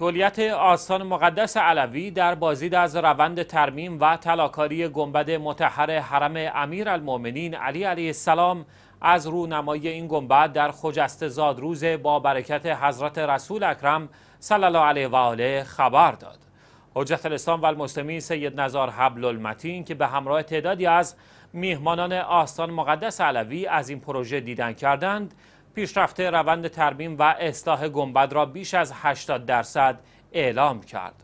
تولیت آستان مقدس علوی در بازدید از روند ترمیم و تلاکاری گنبد متحر حرم امیر المومنین علی علیه السلام از رو رونمایی این گنبد در خجست روز با برکت حضرت رسول اکرم صلی الله علیه و آله خبر داد. حجت الاسلام و المسلمین سید نزار حبل المتین که به همراه تعدادی از میهمانان آستان مقدس علوی از این پروژه دیدن کردند پیشرفته روند ترمیم و اصلاح گنبد را بیش از 80 درصد اعلام کرد.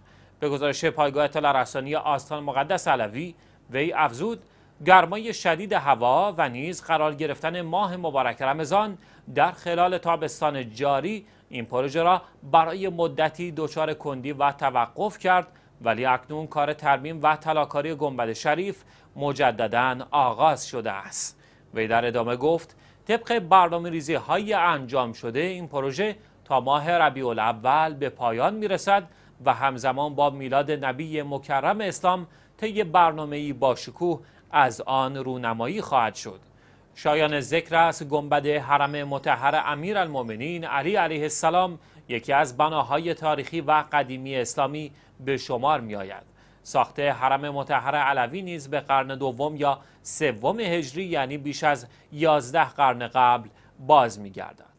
به گزارش پایگاه اطلاع رسانی آستان مقدس علوی وی افزود گرمای شدید هوا و نیز قرار گرفتن ماه مبارک رمضان در خلال تابستان جاری این پروژه را برای مدتی دچار کندی و توقف کرد ولی اکنون کار ترمیم و تلاکاری گنبد شریف مجددا آغاز شده است وی در ادامه گفت طبق برنامه ریزی های انجام شده این پروژه تا ماه ربیع الاول به پایان رسد و همزمان با میلاد نبی مکرم اسلام طی برنامه با شکوه از آن رونمایی خواهد شد شایان ذکر است گنبد حرم متحر امیر علی علیه السلام یکی از بناهای تاریخی و قدیمی اسلامی به شمار می آید. ساخته حرم متحر علوی نیز به قرن دوم یا سوم هجری یعنی بیش از یازده قرن قبل باز میگردد